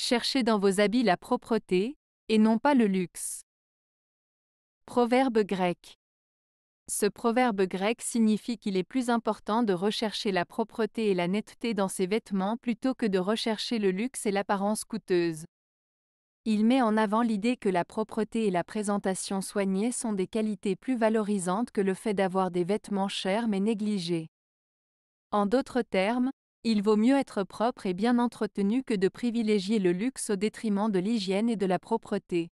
Cherchez dans vos habits la propreté, et non pas le luxe. Proverbe grec. Ce proverbe grec signifie qu'il est plus important de rechercher la propreté et la netteté dans ses vêtements plutôt que de rechercher le luxe et l'apparence coûteuse. Il met en avant l'idée que la propreté et la présentation soignée sont des qualités plus valorisantes que le fait d'avoir des vêtements chers mais négligés. En d'autres termes, il vaut mieux être propre et bien entretenu que de privilégier le luxe au détriment de l'hygiène et de la propreté.